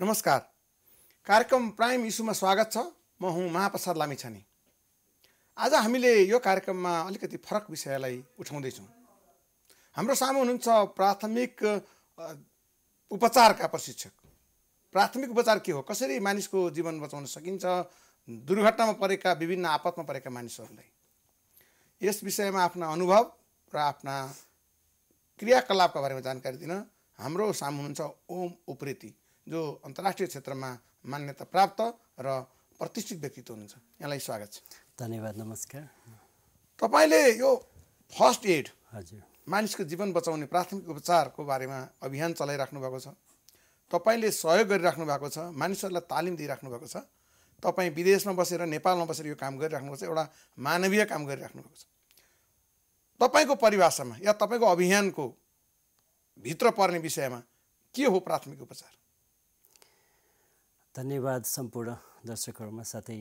नमस्कार कार्यक्रम प्राइम इस्युमा स्वागत छ म हुँ महाप्रसाद लामिछाने आज हामीले यो कार्यक्रममा अलिकति फरक विषयलाई उठाउँदैछौँ हाम्रो सामु हुनुहुन्छ प्राथमिक उपचारका प्रशिक्षक प्राथमिक उपचार के हो कसरी मानिसको जीवन बचाउन सकिन्छ दुर्घटनामा परेका विभिन्न आपतमा परेका मानिसहरूलाई यस विषयमा आफ्ना अनुभव र आफ्ना क्रियाकलापका बारेमा जानकारी दिन हाम्रो सामु हुनुहुन्छ ओम उप्रेती जो अन्तर्राष्ट्रिय क्षेत्रमा मान्यता प्राप्त र प्रतिष्ठित व्यक्तित्व हुनुहुन्छ यहाँलाई स्वागत छ धन्यवाद नमस्कार तपाईँले यो फर्स्ट एड हजुर मानिसको जीवन बचाउने प्राथमिक उपचारको बारेमा अभियान चलाइराख्नु भएको छ तपाईँले सहयोग गरिराख्नु भएको छ मानिसहरूलाई तालिम दिइराख्नु भएको छ तपाईँ विदेशमा बसेर नेपालमा बसेर यो काम गरिराख्नु भएको छ एउटा मानवीय काम गरिराख्नु भएको छ तपाईँको परिभाषामा या तपाईँको अभियानको भित्र पर्ने विषयमा के हो प्राथमिक उपचार धन्यवाद सम्पूर्ण दर्शकहरूमा साथै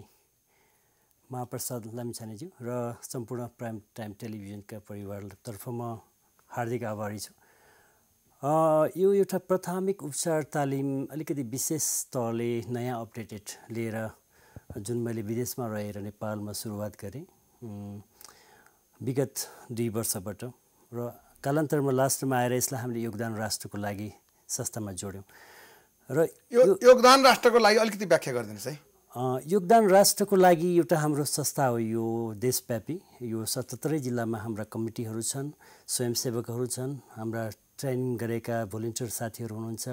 महाप्रसाद लामिछानेज्यू र सम्पूर्ण प्राइम टाइम टेलिभिजनका परिवारतर्फ म हार्दिक आभारी छु यो एउटा प्राथमिक उपचार तालिम अलिकति विशेष तहले नयाँ अपडेटेड लिएर जुन मैले विदेशमा रहेर नेपालमा सुरुवात गरेँ विगत दुई वर्षबाट र कालान्तरमा लास्टमा आएर यसलाई हामीले योगदान राष्ट्रको लागि संस्थामा जोड्यौँ र यो योगदान राष्ट्रको लागि अलिकति व्याख्या गरिदिनुहोस् है योगदान राष्ट्रको लागि एउटा हाम्रो संस्था हो यो देशव्यापी यो सतहत्तरै जिल्लामा हाम्रा कमिटीहरू छन् स्वयंसेवकहरू छन् हाम्रा ट्रेनिङ गरेका भोलिन्टियर साथीहरू हुनुहुन्छ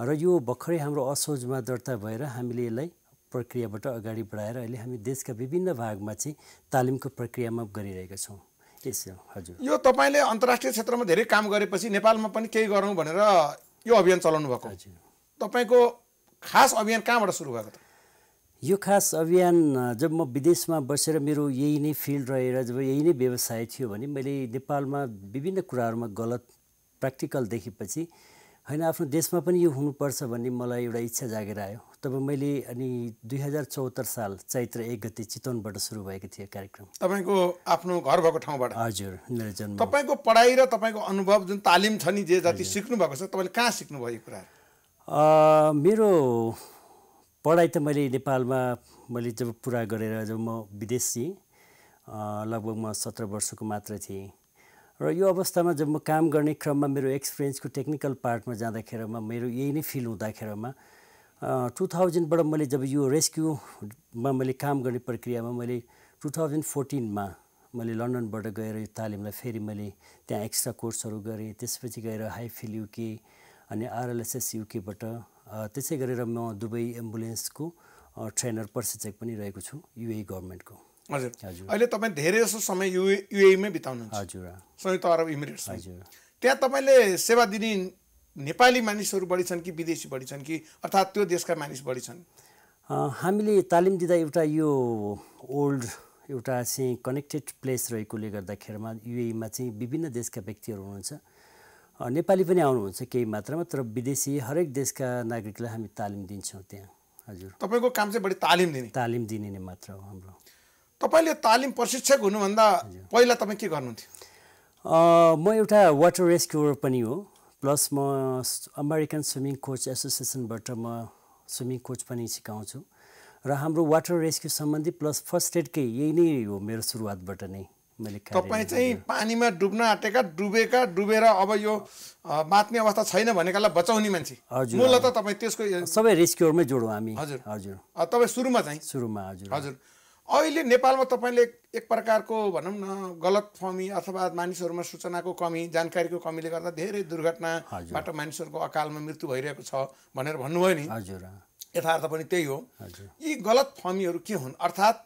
र यो भर्खरै हाम्रो असोजमा दर्ता भएर हामीले यसलाई प्रक्रियाबाट अगाडि बढाएर अहिले हामी देशका विभिन्न भागमा चाहिँ तालिमको प्रक्रियामा गरिरहेका छौँ यसो हजुर यो तपाईँले अन्तर्राष्ट्रिय क्षेत्रमा धेरै काम गरेपछि नेपालमा पनि केही गरौँ भनेर यो अभियान चलाउनु भएको हजुर तपाईँको खास अभियान कहाँबाट सुरु भएको त यो खास अभियान जब म विदेशमा बसेर मेरो यही नै फिल्ड रहेर जब यही नै व्यवसाय थियो भने मैले नेपालमा विभिन्न कुराहरूमा गलत प्र्याक्टिकल देखेपछि होइन आफ्नो देशमा पनि यो हुनुपर्छ भन्ने मलाई एउटा इच्छा जागेर आयो तब मैले अनि दुई हजार चौहत्तर साल चैत्र एक गते चितवनबाट सुरु भएको थियो कार्यक्रम तपाईँको आफ्नो घर भएको ठाउँबाट हजुर मेरो जन्म तपाईँको पढाइ र तपाईँको अनुभव जुन तालिम छ नि जे जति सिक्नु भएको छ तपाईँले कहाँ सिक्नुभयो यो कुरा मेरो पढाइ त मैले नेपालमा मैले जब पुरा गरेर जब म विदेश थिएँ लगभग म सत्र वर्षको मात्र थिएँ र यो अवस्थामा जब म काम गर्ने क्रममा मेरो एक्सपिरियन्सको टेक्निकल पार्टमा जाँदाखेरमा मेरो यही नै फिल हुँदाखेरमा टु थाउजन्डबाट मैले जब यो रेस्क्युमा मैले काम गर्ने प्रक्रियामा मैले टु थाउजन्ड फोर्टिनमा मैले लन्डनबाट गएर यो तालिमलाई फेरि मैले त्यहाँ एक्स्ट्रा कोर्सहरू गरेँ त्यसपछि गएर हाई फिल युके अनि आरएलएसएस युकेबाट त्यसै गरेर म दुबई एम्बुलेन्सको ट्रेनर प्रशिक्षक पनि रहेको छु युए गभर्मेन्टको हजुर हजुर अहिले तपाईँ धेरै जसो समय युए युएमै बिताउनुहुन्छ हजुर संयुक्त अरब इमिरेट्स हजुर त्यहाँ तपाईँले सेवा दिने नेपाली मानिसहरू बढी छन् कि विदेशी बढी छन् कि अर्थात् त्यो देशका मानिस बढी छन् हामीले तालिम दिँदा एउटा यो ओल्ड एउटा चाहिँ कनेक्टेड प्लेस रहेकोले गर्दाखेरिमा युएमा चाहिँ विभिन्न देशका व्यक्तिहरू हुनुहुन्छ नेपाली पनि आउनुहुन्छ केही मात्रामा तर विदेशी हरेक देशका नागरिकलाई हामी तालिम दिन्छौँ त्यहाँ हजुर तपाईँको काम चाहिँ बढी तालिम दिने तालिम दिने नै मात्र हो हाम्रो तपाईँले तालिम प्रशिक्षक हुनुभन्दा पहिला तपाईँ के गर्नुहुन्थ्यो म एउटा वाटर रेस्क्युर पनि हो प्लस म अमेरिकन स्विमिङ कोच एसोसिएसनबाट म स्विमिङ कोच पनि सिकाउँछु र हाम्रो वाटर रेस्क्यु सम्बन्धी प्लस फर्स्ट एडकै यही नै हो मेरो सुरुवातबाट नै तपाईँ चाहिँ पानीमा डुब्न आँटेका डुबेका डुबेर अब यो बाँच्ने अवस्था छैन भनेकालाई बचाउने मान्छे त तपाईँ त्यसको सबै रेस्क्युरमै जोडौँ हामी हजुर हजुर तपाईँ सुरुमा चाहिँ सुरुमा हजुर हजुर अहिले नेपालमा तपाईँले एक प्रकारको भनौँ न गलत फमी अथवा मानिसहरूमा सूचनाको कमी जानकारीको कमीले गर्दा धेरै दुर्घटनाबाट मानिसहरूको अकालमा मृत्यु भइरहेको छ भनेर भन्नुभयो नि हजुर यथार्थ पनि त्यही हो यी गलत फमीहरू के हुन् अर्थात्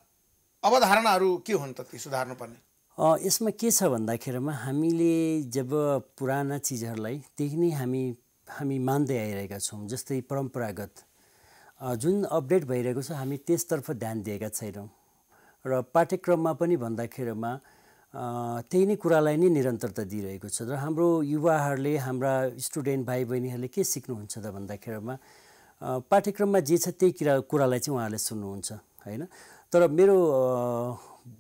अवधारणाहरू के हुन् त ती सुधार्नुपर्ने यसमा के छ भन्दाखेरिमा हामीले जब पुराना चिजहरूलाई त्यही नै हामी हामी मान्दै आइरहेका छौँ जस्तै परम्परागत जुन अपडेट भइरहेको छ हामी त्यसतर्फ ध्यान दिएका छैनौँ र पाठ्यक्रममा पनि भन्दाखेरिमा त्यही नै कुरालाई नै निरन्तरता दिइरहेको छ र हाम्रो युवाहरूले हाम्रा स्टुडेन्ट भाइ बहिनीहरूले के सिक्नुहुन्छ त भन्दाखेरिमा पाठ्यक्रममा जे छ त्यही कुरा कुरालाई चाहिँ उहाँहरूले सुन्नुहुन्छ होइन तर मेरो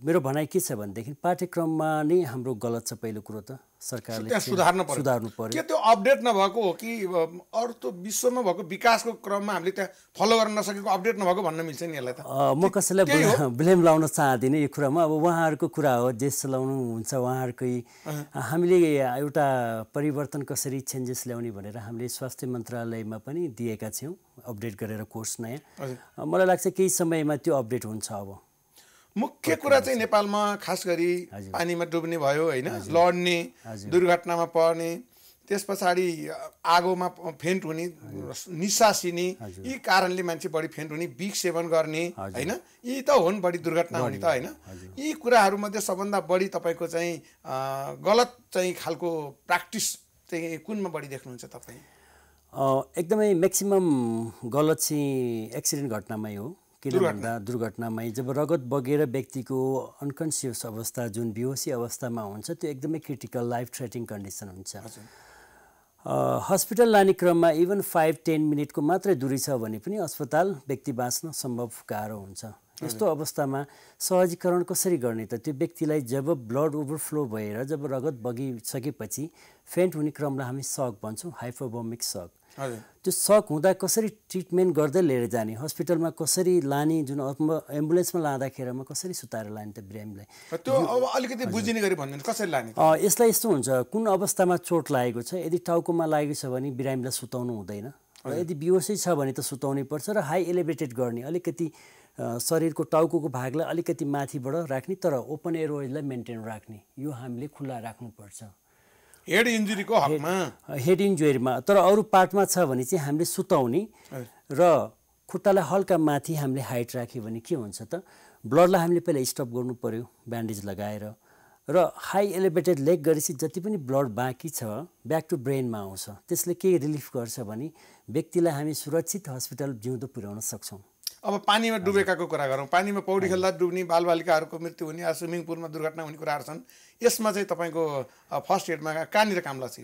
मेरो भनाइ के छ भनेदेखि पाठ्यक्रममा नै हाम्रो गलत छ पहिलो कुरो त सरकारले सुधार्नु सुधार्नु पर्यो त्यो अपडेट नभएको हो कि अरू त विश्वमा भएको विकासको क्रममा हामीले त्यहाँ फलो गर्न नसकेको अपडेट नभएको भन्न मिल्छ नि यसलाई त म कसैलाई ब्लेम लाउन चाहदिनँ यो कुरामा अब उहाँहरूको कुरा हो जे चलाउनु हुन्छ उहाँहरूकै हामीले एउटा परिवर्तन कसरी चेन्जेस ल्याउने भनेर हामीले स्वास्थ्य मन्त्रालयमा पनि दिएका थियौँ अपडेट गरेर कोर्स नयाँ मलाई लाग्छ केही समयमा त्यो अपडेट हुन्छ अब मुख्य कुरा चाहिँ नेपालमा खास गरी पानीमा डुब्ने भयो होइन लड्ने दुर्घटनामा पर्ने त्यस पछाडि आगोमा फेन्ट हुने निसासिने यी कारणले मान्छे बढी फेन्ट हुने बिख सेवन गर्ने होइन यी त हुन् बढी दुर्घटना हुने त होइन यी कुराहरूमध्ये सबभन्दा बढी तपाईँको चाहिँ गलत चाहिँ खालको प्र्याक्टिस चाहिँ कुनमा बढी देख्नुहुन्छ तपाईँ एकदमै म्याक्सिमम् गलत चाहिँ एक्सिडेन्ट घटनामै हो किन भन्दा दुर्घटनामै जब रगत बगेर व्यक्तिको अनकन्सियस अवस्था जुन बिहोसी अवस्थामा हुन्छ त्यो एकदमै क्रिटिकल लाइफ थ्रेटिङ कन्डिसन हुन्छ हस्पिटल लाने क्रममा इभन फाइभ टेन मिनटको मात्रै दुरी छ भने पनि अस्पताल व्यक्ति बाँच्न सम्भव गाह्रो हुन्छ यस्तो अवस्थामा सहजीकरण कसरी गर्ने त त्यो व्यक्तिलाई जब ब्लड ओभरफ्लो भएर जब रगत बगिसकेपछि फेन्ट हुने क्रमलाई हामी सक भन्छौँ हाइफोबोमिक सक त्यो सक हुँदा कसरी ट्रिटमेन्ट गर्दै लिएर जाने हस्पिटलमा कसरी लाने जुन एम्बुलेन्समा लाँदाखेरिमा कसरी सुताएर लाने त बिरामीलाई त्यो अब अलिकति बुझिने गरी कसरी लाने यसलाई यस्तो हुन्छ कुन अवस्थामा चोट लागेको छ यदि टाउकोमा लागेको छ भने बिरामीलाई सुताउनु हुँदैन र यदि बिहोसै छ भने त सुताउनै पर्छ र हाई एलिभेटेड गर्ने अलिकति शरीरको टाउको भागलाई अलिकति माथिबाट राख्ने तर ओपन एयरवेजलाई मेन्टेन राख्ने यो हामीले खुल्ला राख्नुपर्छ हेड इन्जुरीको हकमा हेड इन्जुरीमा तर अरू पार्टमा छ भने चाहिँ हामीले सुताउने र खुट्टालाई हल्का माथि हामीले हाइट राख्यो भने के हुन्छ त ब्लडलाई हामीले पहिला स्टप गर्नु पऱ्यो ब्यान्डेज लगाएर र हाई एलिभेटेड लेग गरेपछि जति पनि ब्लड बाँकी छ ब्याक टु ब्रेनमा आउँछ त्यसले के रिलिफ गर्छ भने व्यक्तिलाई हामी सुरक्षित हस्पिटल जिउँदो पुर्याउन सक्छौँ अब पानीमा डुबेकाको कुरा गरौँ पानीमा पौडी खेल्दा डुब्ने बालबालिकाहरूको मृत्यु हुने स्विमिङ पुलमा दुर्घटना हुने कुराहरू छन् यसमा चाहिँ तपाईँको फर्स्ट एडमा कहाँनिर काम लाग्छ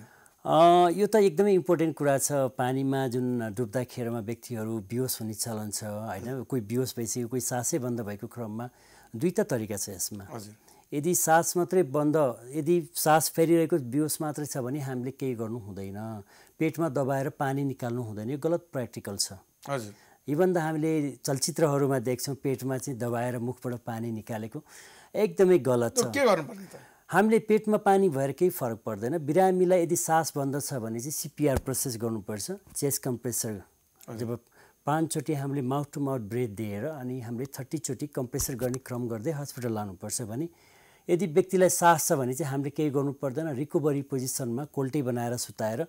यो त एकदमै इम्पोर्टेन्ट कुरा छ पानीमा जुन डुब्दाखेरमा व्यक्तिहरू बिहोस हुने चलन छ होइन कोही बिहोस भइसक्यो कोही सासै बन्द भएको क्रममा दुईवटा तरिका छ यसमा हजुर यदि सास मात्रै बन्द यदि सास फेरिरहेको बिहोस मात्रै छ भने हामीले केही गर्नु हुँदैन पेटमा दबाएर पानी निकाल्नु हुँदैन यो गलत प्र्याक्टिकल छ हजुर इभन त हामीले चलचित्रहरूमा देख्छौँ पेटमा चाहिँ दबाएर मुखबाट पानी निकालेको एकदमै गलत छ के हामीले पेटमा पानी भएर केही फरक पर्दैन बिरामीलाई यदि सास बन्द छ भने चाहिँ सिपिआर प्रोसेस गर्नुपर्छ चेस्ट कम्प्रेसर जब पाँचचोटि हामीले माउथ टु माउथ ब्रेथ दिएर अनि हामीले थर्टीचोटि कम्प्रेसर गर्ने क्रम गर्दै हस्पिटल लानुपर्छ भने यदि व्यक्तिलाई सास छ भने चाहिँ हामीले केही गर्नु पर्दैन रिकभरी पोजिसनमा कोल्टे बनाएर सुताएर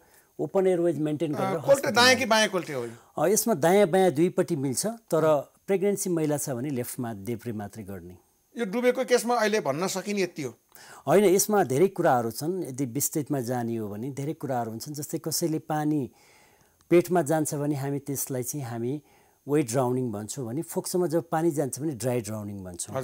ओपन एयरवेज मेन्टेन गरेर यसमा दायाँ बायाँ दुईपट्टि मिल्छ तर प्रेग्नेन्सी महिला छ भने लेफ्टमा देब्रे मात्रै गर्ने यो डुबेको केसमा अहिले भन्न सकिने यति हो होइन यसमा धेरै कुराहरू छन् यदि विस्तृतमा जाने हो भने धेरै कुराहरू हुन्छन् जस्तै कसैले पानी पेटमा जान्छ भने हामी त्यसलाई चाहिँ हामी वेट ड्राउनिङ भन्छौँ भने फोक्सोमा जब पानी जान्छ भने ड्राई ड्राउनिङ भन्छौँ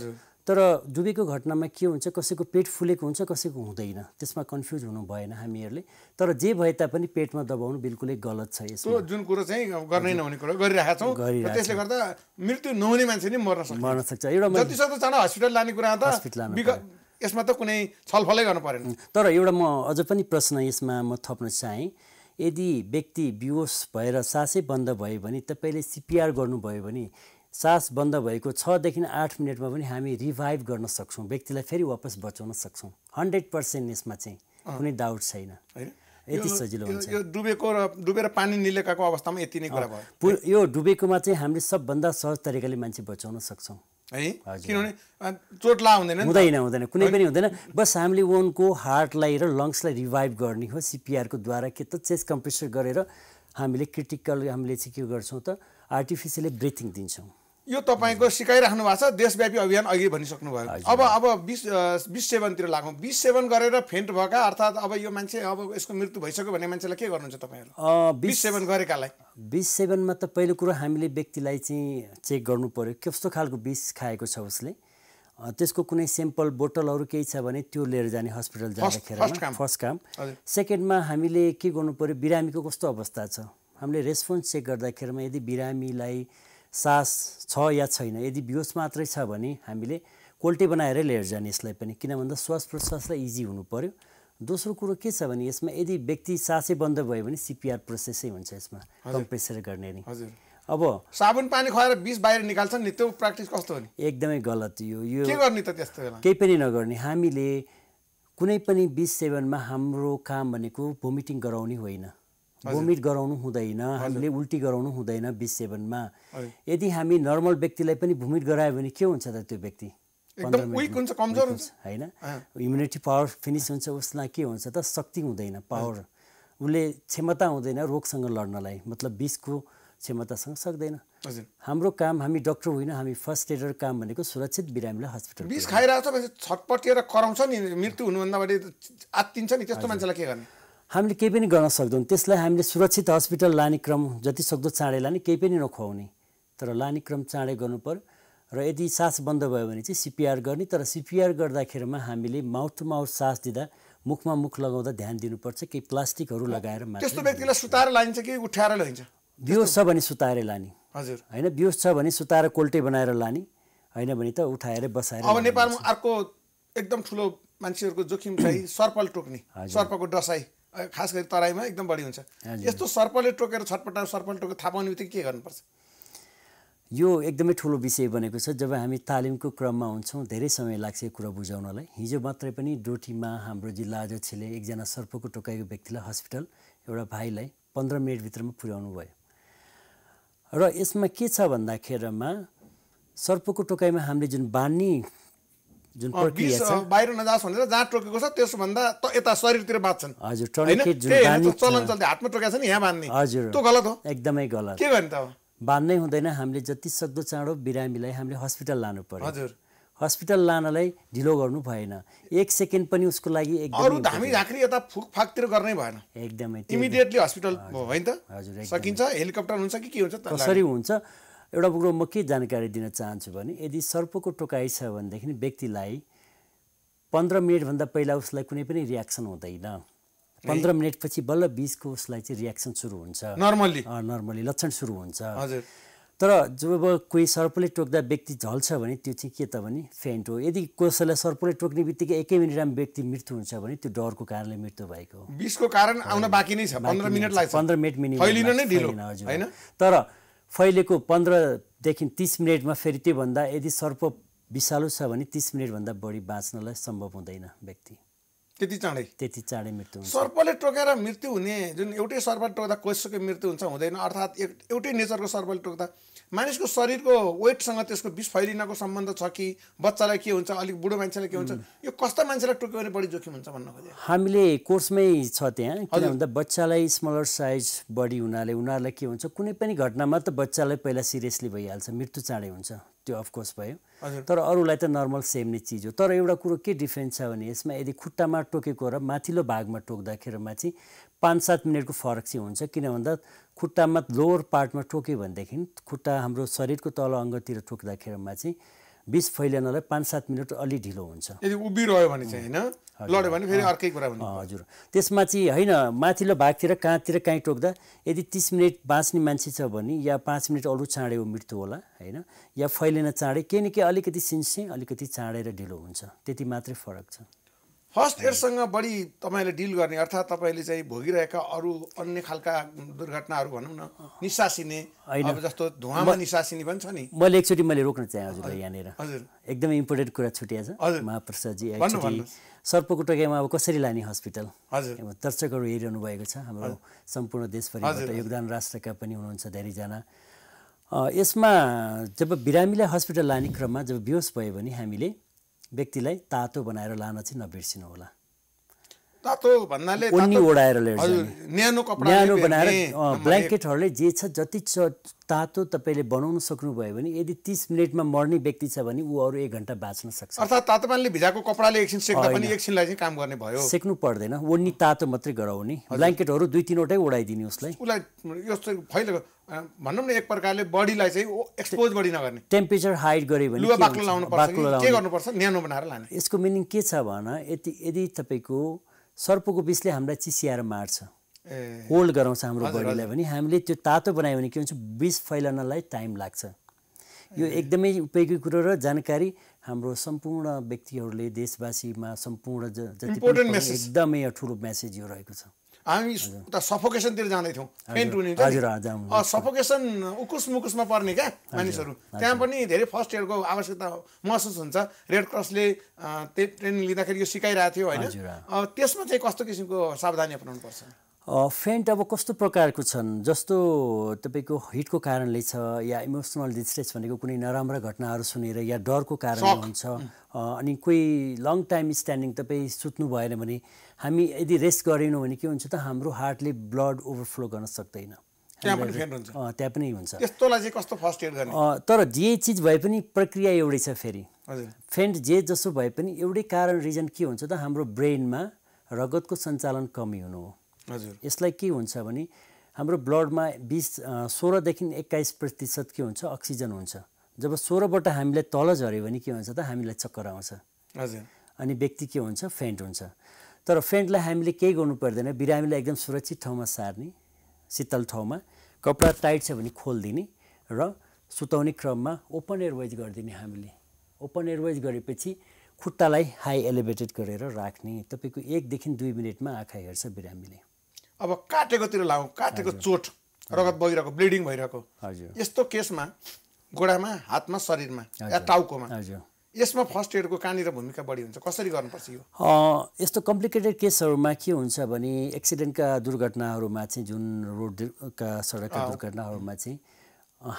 तर डुबेको घटनामा के हुन्छ कसैको पेट फुलेको हुन्छ कसैको हुँदैन त्यसमा कन्फ्युज हुनु भएन हामीहरूले तर जे भए तापनि पेटमा दबाउनु बिल्कुलै गलत छ यसो जुन कुरो चाहिँ गर्नै नहुने कुरो गरिरहेका छौँ त्यसले गर्दा मृत्यु नहुने मान्छे नै मर्न सक्छ मर्न सक्छ एउटा चाँडो हस्पिटल लाने कुरा त यसमा त कुनै छलफलै गर्नु परेन तर एउटा म अझ पनि प्रश्न यसमा म थप्न चाहेँ यदि व्यक्ति बिहोस भएर सासै बन्द भयो भने तपाईँले सिपिआर गर्नुभयो भने सास बन्द भएको छदेखि आठ मिनटमा पनि हामी रिभाइभ गर्न सक्छौँ व्यक्तिलाई फेरि वापस बचाउन सक्छौँ हन्ड्रेड पर्सेन्ट यसमा चाहिँ कुनै डाउट छैन यति सजिलो हुन्छ यो डुबेको डुबेर पानी निलेकाको अवस्थामा यति नै कुरा भयो यो डुबेकोमा चाहिँ हामीले सबभन्दा सहज तरिकाले मान्छे बचाउन सक्छौँ हुँदैन हुँदैन हुँदैन कुनै पनि हुँदैन बस हामीले उनको हार्टलाई र लङ्सलाई रिभाइभ गर्ने हो सिपिआरको द्वारा के त चेस्ट कम्प्रेसर गरेर हामीले क्रिटिकल हामीले चाहिँ के गर्छौँ त आर्टिफिसियली ब्रिथिङ दिन्छौँ यो तपाईँको सिकाइराख्नु भएको छ देशव्यापी अभियान अघि भनिसक्नु भयो अब अब बिस बिस सेभेनतिर लागौँ बिस सेभेन गरेर फेन्ट भएका अर्थात् अब यो मान्छे अब यसको मृत्यु भइसक्यो भने मान्छेलाई के गर्नुहुन्छ तपाईँहरू बिस सेभेन गरेकालाई बिस सेभेनमा त पहिलो कुरो हामीले व्यक्तिलाई चाहिँ चेक गर्नु पऱ्यो कस्तो खालको बिस खाएको छ उसले त्यसको कुनै सेम्पल बोतलहरू केही छ भने त्यो लिएर जाने हस्पिटल जाँदाखेरि फर्स्ट काम सेकेन्डमा हामीले के गर्नु पऱ्यो बिरामीको कस्तो अवस्था छ हामीले रेस्पोन्स चेक गर्दाखेरिमा यदि बिरामीलाई सास छ या छैन यदि बिहोस मात्रै छ भने हामीले कोल्टे बनाएरै लिएर जाने यसलाई पनि किन भन्दा श्वास प्रश्वासलाई इजी हुनु पऱ्यो दोस्रो कुरो के छ भने यसमा यदि व्यक्ति सासै बन्द भयो भने सिपिआर प्रोसेसै हुन्छ यसमा कम्प्रेसर गर्ने नि अब साबुन पानी खुवाएर बिस बाहिर निकाल्छ नि त्यो प्र्याक्टिस कस्तो हो एकदमै गलत यो यो के गर्ने त त्यस्तो केही पनि नगर्ने हामीले कुनै पनि बिस सेभेनमा हाम्रो काम भनेको भोमिटिङ गराउने होइन भोमिट गराउनु हुँदैन हामीले उल्टी गराउनु हुँदैन बिस सेभेनमा यदि हामी नर्मल व्यक्तिलाई पनि भोमिट गरायो भने के हुन्छ त त्यो व्यक्ति कमजोर हुन्छ होइन इम्युनिटी पावर फिनिस हुन्छ उसलाई के हुन्छ त शक्ति हुँदैन पावर उसले क्षमता हुँदैन रोगसँग लड्नलाई मतलब बिसको क्षमतासँग सक्दैन हाम्रो काम हामी डक्टर होइन हामी फर्स्ट एडर काम भनेको सुरक्षित बिरामीलाई हस्पिटल बिस खाइरहेको छ छटपटिएर कराउँछ नि मृत्यु हुनुभन्दा आत्तिन्छ नि त्यस्तो मान्छेलाई के गर्ने हामीले केही पनि गर्न सक्दैनौँ त्यसलाई हामीले सुरक्षित हस्पिटल लाने क्रम जति सक्दो चाँडै लाने केही पनि नखुवाउने तर लाने क्रम चाँडै गर्नु पर्यो र यदि सास बन्द भयो भने चाहिँ सिपिआर गर्ने तर सिपिआर गर्दाखेरिमा हामीले माउथ टु माउथ सास दिँदा मुखमा मुख लगाउँदा ध्यान दिनुपर्छ केही प्लास्टिकहरू लगाएर त्यस्तो व्यक्तिलाई सुताएर लाइन्छ कि उठाएर लाइन्छ बिहोस छ भने सुताएर लाने हजुर होइन बिहोस छ भने सुताएर कोल्टे बनाएर लाने होइन भने त उठाएर बसाएर अब नेपालमा अर्को एकदम ठुलो मान्छेहरूको जोखिम चाहिँ सर्पल टोक्ने सर्पको डसाई खास गरी तराईमा एकदम बढी हुन्छ यस्तो सर्पले टोकेर छटपटा सर्पले टोकेर थाहा पाउने बित्तिकै के गर्नुपर्छ यो एकदमै ठुलो विषय बनेको छ जब हामी तालिमको क्रममा हुन्छौँ धेरै समय लाग्छ यो कुरा बुझाउनलाई हिजो मात्रै पनि डोटीमा हाम्रो जिल्ला अध्यक्षले एकजना सर्पको टोकाएको व्यक्तिलाई हस्पिटल एउटा भाइलाई पन्ध्र मिनटभित्रमा पुर्याउनु भयो र यसमा के छ भन्दाखेरिमा सर्पको टोकाइमा हामीले जुन बानी जुन छ बाहिर नजाओस् भनेर जहाँ टोकेको छ त्यसभन्दा त यता शरीरतिर बाँच्छन् हजुर चलन चल्दै हातमा टोकेको छ नि यहाँ बाँध्ने हजुर त्यो गलत हो एकदमै गलत के गर्ने त अब बाँध्नै हुँदैन हामीले जति सक्दो चाँडो बिरामीलाई हामीले हस्पिटल लानु पर्यो हजुर हस्पिटल लानलाई ढिलो गर्नु भएन एक सेकेन्ड पनि उसको लागि हामी झाँक्री यता फुकफाकतिर गर्नै भएन एकदमै इमिडिएटली हस्पिटल भयो त हजुर सकिन्छ हेलिकप्टर हुन्छ कि के हुन्छ कसरी हुन्छ एउटा कुरो म के जानकारी दिन चाहन्छु भने यदि सर्पको टोकाइ छ भनेदेखि व्यक्तिलाई पन्ध्र मिनटभन्दा पहिला उसलाई कुनै पनि रियाक्सन हुँदैन पन्ध्र मिनटपछि बल्ल बिचको उसलाई चाहिँ रियाक्सन सुरु हुन्छ नर्मल्ली नर्मल्ली लक्षण सुरु हुन्छ तर जब कोही सर्पले टोक्दा व्यक्ति झल्छ भने त्यो चाहिँ के त भने फेन्ट हो यदि कसैलाई सर्पले टोक्ने बित्तिकै एकै मिनटमा व्यक्ति मृत्यु हुन्छ भने त्यो डरको कारणले मृत्यु भएको हो बिसको कारण आउन बाँकी नै छ पन्ध्र मिनट लाग्छ पन्ध्र मिनट तर फैलेको पन्ध्रदेखि तिस मिनटमा फेरि त्योभन्दा यदि सर्प विषालु छ भने तिस मिनटभन्दा बढी बाँच्नलाई सम्भव हुँदैन व्यक्ति त्यति चाँडै त्यति चाँडै मृत्यु हुन्छ सर्पले टोकेर मृत्यु हुने जुन एउटै सर्पले टोक्दा कसैको मृत्यु हुन्छ हुँदैन अर्थात् एउटै नेचरको सर्पले टोक्दा मानिसको शरीरको वेटसँग त्यसको विष फैलिनको सम्बन्ध छ कि बच्चालाई के हुन्छ अलिक बुढो मान्छेलाई के हुन्छ यो कस्तो मान्छेलाई टोक्यो भने बढी जोखिम हुन्छ भन्नु खोजेँ हामीले कोर्समै छ त्यहाँ किन भन्दा बच्चालाई स्मलर साइज बडी हुनाले उनीहरूलाई के हुन्छ कुनै पनि घटनामा त बच्चालाई पहिला सिरियसली भइहाल्छ मृत्यु चाँडै हुन्छ त्यो अफकोर्स भयो तर अरूलाई त नर्मल सेम नै चिज हो तर एउटा कुरो के डिफ्रेन्स छ भने यसमा यदि खुट्टामा टोकेको र माथिल्लो भागमा टोक्दाखेरिमा चाहिँ पाँच सात मिनटको फरक चाहिँ हुन्छ किन भन्दा खुट्टामा लोवर पार्टमा टोक्यो भनेदेखि खुट्टा हाम्रो शरीरको तल अङ्गतिर टोक्दाखेरिमा चाहिँ बिस फैलिनलाई पाँच सात मिनट अलि ढिलो हुन्छ यदि उभिरह्यो भने चाहिँ होइन लड्यो भने फेरि अर्कै कुरा हजुर त्यसमा चाहिँ होइन माथिल्लो भागतिर कहाँतिर काहीँ टोक्दा यदि तिस मिनट बाँच्ने मान्छे छ भने या पाँच मिनट अरू चाँडै मृत्यु होला होइन या फैलिन चाँडै केही न केही अलिकति सिन्सिङ अलिकति चाँडेर ढिलो हुन्छ त्यति मात्रै फरक छ फर्स्ट एडसँग बढी तपाईँले डिल गर्ने अर्थात् तपाईँले चाहिँ भोगिरहेका अरू अन्य खालका दुर्घटनाहरू भनौँ न निसासिने अब जस्तो धुवामा निसासिने पनि छ नि मैले एकचोटि मैले रोक्न चाहेँ हजुर यहाँनिर हजुर एकदमै इम्पोर्टेन्ट कुरा छुट्याएको छ हजुर महाप्रसादजी सर्पको टोकाइमा अब कसरी लाने हस्पिटल हजुर दर्शकहरू हेरिरहनु भएको छ हाम्रो सम्पूर्ण देशभरि योगदान राष्ट्रका पनि हुनुहुन्छ धेरैजना यसमा जब बिरामीलाई हस्पिटल लाने क्रममा जब बेहोस भयो भने हामीले व्यक्तिलाई तातो बनाएर लान चाहिँ नबिर्सिनु होला तातो भन्नाले ओन्नी ओढाएर न्यानो कपडा न्यानो बनाएर ब्ल्याङ्केटहरूले जे छ जति छ तातो तपाईँले बनाउन सक्नुभयो भने यदि तिस मिनटमा मर्ने व्यक्ति छ भने ऊ अरू एक घन्टा बाँच्न सक्छ अर्थात् तातो पानीले भिजाएको कपडाले एकछिन सेक्दा पनि एकछिनलाई चाहिँ काम गर्ने भयो सेक्नु पर्दैन ओन्नी तातो मात्रै गराउने ब्ल्याङ्केटहरू दुई तिनवटै ओढाइदिने उसलाई उसलाई यस्तो फैल भनौँ न एक प्रकारले बडीलाई चाहिँ एक्सपोज बढी नगर्ने टेम्परेचर हाइड गऱ्यो भने बाक्लो लाउनु पर्छ के गर्नुपर्छ न्यानो बनाएर लाने यसको मिनिङ के छ भने यति यदि तपाईँको सर्पको विषले हामीलाई चिसिएर मार्छ होल्ड गराउँछ हाम्रो बडीलाई भने हामीले त्यो तातो बनायो भने के हुन्छ विष फैलनलाई टाइम लाग्छ यो एकदमै उपयोगी कुरो र जानकारी हाम्रो सम्पूर्ण व्यक्तिहरूले देशवासीमा सम्पूर्ण जति एकदमै ठुलो म्यासेज यो रहेको छ हामी उता सफोकेसनतिर जाँदैथ्यौँ पेन्ट हुने सफोकेसन उकुस मुकुसमा पर्ने क्या मानिसहरू त्यहाँ पनि धेरै फर्स्ट एडको आवश्यकता महसुस हुन्छ रेड क्रसले त्यही ट्रेनिङ लिँदाखेरि यो सिकाइरहेको थियो होइन त्यसमा चाहिँ कस्तो किसिमको सावधानी अप्नाउनु पर्छ फेन्ट अब कस्तो प्रकारको छन् जस्तो तपाईँको हिटको कारणले छ या इमोसनल डिस्ट्रेस भनेको कुनै नराम्रा घटनाहरू सुनेर या डरको कारणले हुन्छ अनि कोही लङ टाइम स्ट्यान्डिङ तपाईँ सुत्नु भएन भने हामी यदि रेस्ट गरेनौँ भने के हुन्छ त हाम्रो हार्टले ब्लड ओभरफ्लो गर्न सक्दैन त्यहाँ पनि हुन्छ तर जे चिज भए पनि प्रक्रिया एउटै छ फेरि फेन्ट जे जसो भए पनि एउटै कारण रिजन के हुन्छ त हाम्रो ब्रेनमा रगतको सञ्चालन कमी हुनु हो हजुर यसलाई के हुन्छ भने हाम्रो ब्लडमा बिस सोह्रदेखि एक्काइस प्रतिशत के हुन्छ अक्सिजन हुन्छ जब सोह्रबाट हामीलाई तल झऱ्यो भने के हुन्छ त हामीलाई चक्कर आउँछ अनि व्यक्ति के हुन्छ फेन्ट हुन्छ तर फेन्टलाई हामीले केही गर्नु पर्दैन बिरामीलाई एकदम सुरक्षित ठाउँमा सार्ने शीतल ठाउँमा कपडा टाइट छ भने खोलिदिने र सुताउने क्रममा ओपन एयरवाइज गरिदिने हामीले ओपन एयरवाइज गरेपछि खुट्टालाई हाई एलिभेटेड गरेर राख्ने तपाईँको एकदेखि दुई मिनटमा आँखा हेर्छ बिरामीले अब काटेकोतिर लाउँ काटेको चोट रगत बगिरहेको ब्लिडिङ भइरहेको हजुर यस्तो केसमा गोडामा हातमा शरीरमा या टाउकोमा हजुर यसमा फर्स्ट एडको कहाँनिर भूमिका बढी हुन्छ कसरी गर्नुपर्छ यो यस्तो कम्प्लिकेटेड केसहरूमा के हुन्छ भने एक्सिडेन्टका दुर्घटनाहरूमा चाहिँ जुन रोडका सडकका दुर्घटनाहरूमा चाहिँ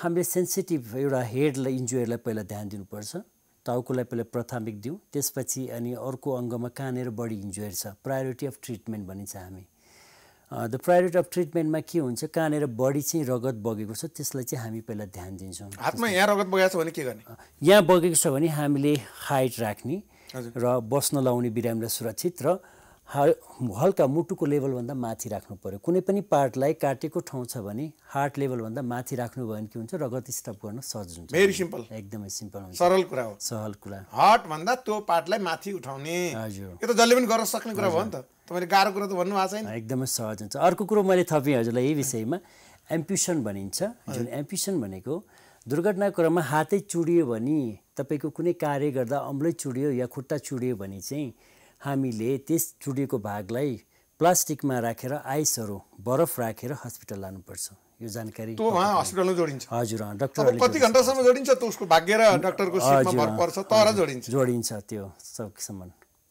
हामीले सेन्सिटिभ एउटा हेडलाई इन्जुरीलाई पहिला ध्यान दिनुपर्छ टाउकोलाई पहिला प्राथमिक दिउँ त्यसपछि अनि अर्को अङ्गमा कहाँनिर बढी इन्जुरी छ प्रायोरिटी अफ ट्रिटमेन्ट भनिन्छ हामी द प्रायोरिटी अफ ट्रिटमेन्टमा के हुन्छ कहाँनिर बडी चाहिँ रगत बगेको छ त्यसलाई चाहिँ हामी पहिला ध्यान दिन्छौँ हातमा यहाँ रगत बगेको छ भने के गर्ने यहाँ बगेको छ भने हामीले हाइट राख्ने र बस्न लाउने बिरामीलाई सुरक्षित र हल्का मुटुको लेभलभन्दा माथि राख्नु पऱ्यो कुनै पनि पार्टलाई काटेको ठाउँ छ भने हार्ट लेभलभन्दा माथि राख्नुभयो भने के हुन्छ रगत स्टप गर्न सहज हुन्छ भेरी सिम्पल एकदमै सिम्पल हुन्छ सरल कुरा हो सरल कुरा हार्टभन्दा त्यो पार्टलाई माथि उठाउने हजुर यो त जसले पनि गर्न सक्ने कुरा भयो नि त तपाईँले गाह्रो कुरो त भन्नुभएको छैन एकदमै सहज हुन्छ अर्को कुरो मैले थपेँ हजुरलाई यही विषयमा एम्प्युसन भनिन्छ जुन एम्प्युसन भनेको क्रममा हातै चुडियो भने तपाईँको कुनै कार्य गर्दा अम्लै चुडियो या खुट्टा चुडियो भने चाहिँ हामीले त्यस चुडिएको भागलाई प्लास्टिकमा राखेर आइसहरू बरफ राखेर हस्पिटल लानुपर्छ यो जानकारी हजुर डक्टर जोडिन्छ जोडिन्छ जोडिन्छ त्यो सबसम्म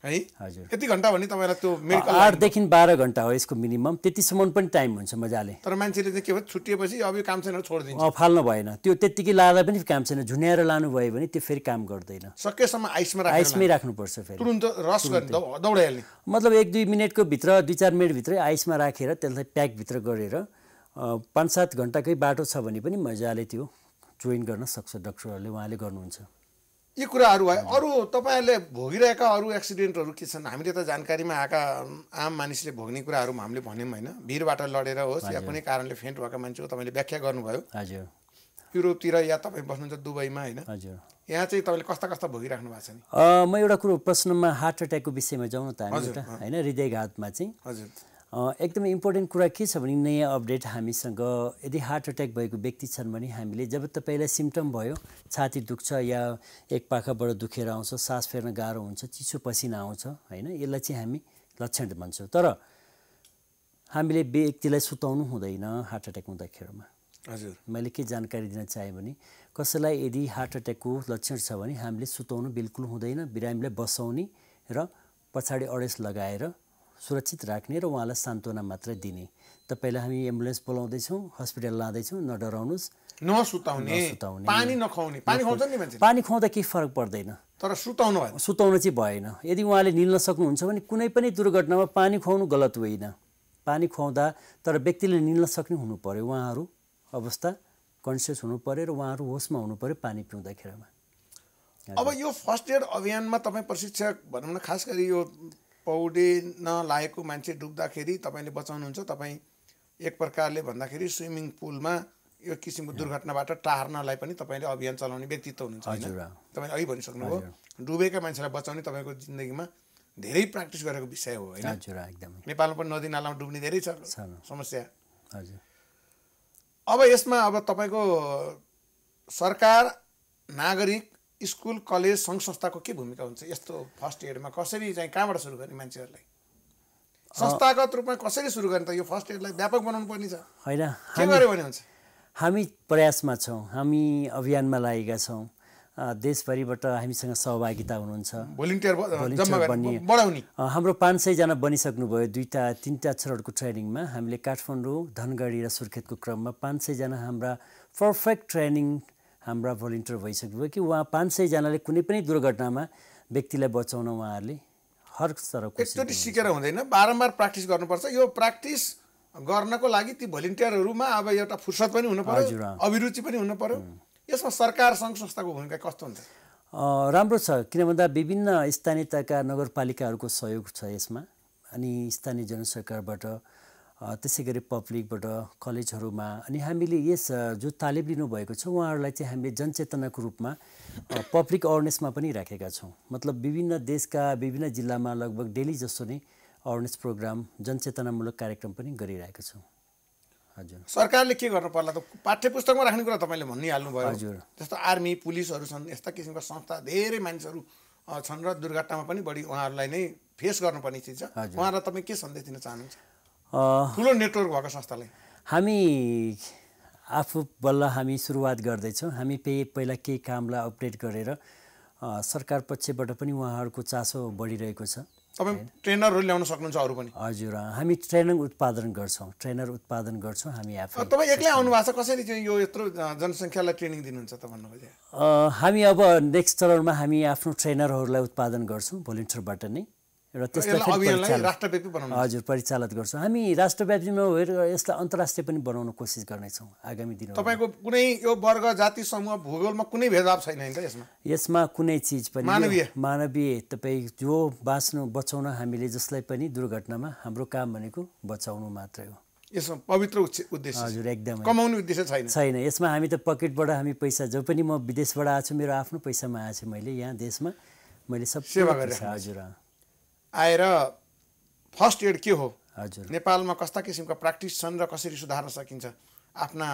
है हजुर यति घन्टा भने तपाईँलाई त्यो आठदेखि बाह्र घन्टा हो यसको मिनिमम त्यतिसम्म पनि टाइम हुन्छ मजाले तर मान्छेले चाहिँ के भन्छ छुट्टिएपछि अब यो काम छैन छोडिदिन्छ फाल्नु भएन त्यो त्यतिकै लाँदा पनि काम छैन झुन्याएर लानुभयो भने त्यो फेरि काम गर्दैन सकेसम्म आइसमा आइसमै राख्नुपर्छ फेरि तुरन्त रस दौडाइहाल्ने मतलब एक दुई मिनटको भित्र दुई चार मिनटभित्रै आइसमा राखेर त्यसलाई प्याकभित्र गरेर पाँच सात घन्टाकै बाटो छ भने पनि मजाले त्यो जोइन गर्न सक्छ डक्टरहरूले उहाँले गर्नुहुन्छ यी कुराहरू भयो अरू तपाईँहरूले भोगिरहेका अरू एक्सिडेन्टहरू के छन् हामीले त जानकारीमा आएका आम मानिसले भोग्ने कुराहरू हामीले भन्यौँ होइन भिरबाट लडेर होस् या कुनै कारणले फेन्ट भएको मान्छे हो तपाईँले व्याख्या गर्नुभयो हजुर युरोपतिर या तपाईँ बस्नुहुन्छ दुबईमा होइन हजुर यहाँ चाहिँ तपाईँले कस्ता कस्ता भोगिराख्नु भएको छ नि म एउटा कुरो प्रश्नमा हार्ट एट्याकको विषयमा जाउँ त होइन हृदयघातमा चाहिँ हजुर एकदमै इम्पोर्टेन्ट कुरा के छ भने नयाँ अपडेट हामीसँग यदि हार्ट अट्याक भएको व्यक्ति छन् भने हामीले जब तपाईँलाई सिम्टम भयो छाती दुख्छ या एक पाखाबाट दुखेर आउँछ सास फेर्न गाह्रो हुन्छ चिसो पसिना आउँछ होइन यसलाई चाहिँ हामी लक्षण भन्छौँ तर हामीले व्यक्तिलाई सुताउनु हुँदैन हार्ट अट्याक हुँदाखेरिमा हजुर मैले के जानकारी दिन चाहेँ भने कसैलाई यदि हार्ट अट्याकको लक्षण छ भने हामीले सुताउनु बिल्कुल हुँदैन बिरामीलाई बसाउने र पछाडि अडेस लगाएर सुरक्षित राख्ने र उहाँलाई सान्त्वना मात्रै दिने तपाईँलाई हामी एम्बुलेन्स बोलाउँदैछौँ हस्पिटल लाँदैछौँ न डराउनुहोस् नसुताउने पानी नखुवाउने पानी खुवाउँछ नि मान्छे पानी खुवाउँदा केही फरक पर्दैन तर सुताउनु सुताउनु चाहिँ भएन यदि उहाँले निल्न सक्नुहुन्छ भने कुनै पनि दुर्घटनामा पानी खुवाउनु गलत होइन पानी खुवाउँदा तर व्यक्तिले निल्न सक्ने हुनु पऱ्यो उहाँहरू अवस्था कन्सियस हुनु पऱ्यो र उहाँहरू होसमा हुनु पऱ्यो पानी पिउँदाखेरमा अब यो फर्स्ट एड अभियानमा तपाईँ प्रशिक्षक भनौँ न खास गरी यो पौडे नलागेको मान्छे डुब्दाखेरि तपाईँले बचाउनुहुन्छ तपाईँ एक प्रकारले भन्दाखेरि स्विमिङ पुलमा यो किसिमको दुर्घटनाबाट टार्नलाई पनि तपाईँले अभियान चलाउने व्यक्तित्व हुनुहुन्छ तपाईँले अघि भनिसक्नुभयो डुबेका मान्छेलाई बचाउने तपाईँको जिन्दगीमा धेरै प्र्याक्टिस गरेको विषय हो होइन नेपालमा पनि नदी नालामा डुब्ने धेरै छ समस्या अब यसमा अब तपाईँको सरकार नागरिक स्कुल कलेज सङ्घ संस्थाको के भूमिका हुन्छ यस्तो फर्स्ट इयरमा कसरी चाहिँ कहाँबाट सुरु गर्ने मान्छेहरूलाई संस्थागत रूपमा कसरी सुरु गर्ने त यो फर्स्ट इयरलाई व्यापक बनाउनु पर्ने छ होइन के भने हुन्छ हामी प्रयासमा छौँ हामी अभियानमा लागेका छौँ देशभरिबाट हामीसँग सहभागिता हुनुहुन्छ बढाउने हाम्रो पाँच सयजना बनिसक्नुभयो दुईवटा तिनवटा चरणको ट्रेनिङमा हामीले काठमाडौँ धनगढी र सुर्खेतको क्रममा पाँच सयजना हाम्रा पर्फेक्ट ट्रेनिङ हाम्रा भोलिन्टियर भइसक्नुभयो कि उहाँ पाँच सयजनाले कुनै पनि दुर्घटनामा व्यक्तिलाई बचाउन उहाँहरूले हर एकचोटि सिकेर हुँदैन बारम्बार प्र्याक्टिस गर्नुपर्छ यो प्र्याक्टिस गर्नको लागि ती भोलिन्टियरहरूमा अब एउटा फुर्सद पनि हुनु पर्यो अभिरुचि पनि हुनु पर्यो यसमा सरकार सङ्घ संस्थाको भूमिका कस्तो हुन्छ राम्रो छ किन भन्दा विभिन्न स्थानीय तहका नगरपालिकाहरूको सहयोग छ यसमा अनि स्थानीय जनसरकारबाट त्यसै गरी पब्लिकबाट कलेजहरूमा अनि हामीले यस जो तालिम लिनुभएको छ उहाँहरूलाई चाहिँ हामीले जनचेतनाको रूपमा पब्लिक अवेरनेसमा पनि राखेका छौँ मतलब विभिन्न देशका विभिन्न जिल्लामा लगभग डेली जसो नै अवेरनेस प्रोग्राम जनचेतनामूलक कार्यक्रम पनि गरिरहेका छौँ हजुर सरकारले के गर्नु पर्ला त पाठ्य पुस्तकमा राख्ने कुरा तपाईँले भनिहाल्नुभयो हजुर जस्तो आर्मी पुलिसहरू छन् यस्ता किसिमका संस्था धेरै मानिसहरू छन् र दुर्घटनामा पनि बढी उहाँहरूलाई नै फेस गर्नुपर्ने चिज छ उहाँहरूलाई तपाईँ के सन्देश दिन चाहनुहुन्छ ठुलो नेटवर्क भएको संस्थाले हामी आफू बल्ल हामी सुरुवात गर्दैछौँ हामी पे पहिला केही कामलाई अपडेट गरेर सरकार पक्षबाट पनि उहाँहरूको चासो बढिरहेको छ तपाईँ ट्रेनरहरू ल्याउन सक्नुहुन्छ अरू पनि हजुर हामी ट्रेनिङ उत्पादन गर्छौँ ट्रेनर उत्पादन गर्छौँ हामी आफू तपाईँ एक्लै आउनु भएको छ कसरी यो यत्रो जनसङ्ख्यालाई ट्रेनिङ दिनुहुन्छ त भन्नुभयो हामी अब नेक्स्ट चरणमा हामी आफ्नो ट्रेनरहरूलाई उत्पादन गर्छौँ भोलिन्टियरबाट नै र त्यसलाई हजुर परिचालन गर्छौँ हामी राष्ट्रव्यापीमा यसलाई अन्तर्राष्ट्रिय पनि बनाउन कोसिस गर्नेछौँ आगामी दिनमा तपाईँको कुनै यो वर्ग जाति समूह भूगोलमा कुनै भेदभाव छैन यसमा यसमा कुनै चिज पनि मानवीय मानवीय तपाईँ जो बाँच्नु बचाउन हामीले जसलाई पनि दुर्घटनामा हाम्रो काम भनेको बचाउनु मात्रै हो यसमा पवित्र उद्देश्य हजुर एकदम कमाउने उद्देश्य छैन छैन यसमा हामी त पकेटबाट हामी पैसा जो पनि म विदेशबाट आएको मेरो आफ्नो पैसामा आएको मैले यहाँ देशमा मैले सब सेवा गरेँ हजुर आएर फर्स्ट एड के हो हजुर नेपालमा कस्ता किसिमका प्र्याक्टिस छन् र कसरी सुधार्न सकिन्छ आफ्ना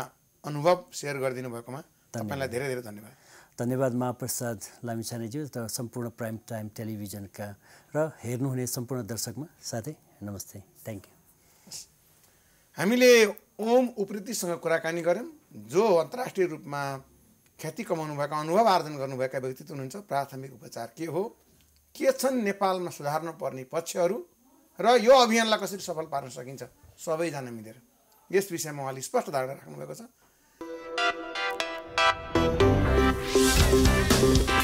अनुभव सेयर गरिदिनु भएकोमा तपाईँलाई धेरै धेरै धन्यवाद धन्यवाद महाप्रसाद लामिछानेज्यू र सम्पूर्ण प्राइम टाइम टेलिभिजनका र हेर्नुहुने सम्पूर्ण दर्शकमा साथै नमस्ते थ्याङ्क यू हामीले ओम उपृतिसँग कुराकानी गऱ्यौँ जो अन्तर्राष्ट्रिय रूपमा ख्याति कमाउनुभएका अनुभव आर्जन गर्नुभएका व्यक्तित्व हुनुहुन्छ प्राथमिक उपचार के हो के छन् नेपालमा सुधार्नुपर्ने पक्षहरू र यो अभियानलाई कसरी सफल पार्न सकिन्छ सबैजना मिलेर यस विषयमा उहाँले स्पष्ट धारणा राख्नुभएको छ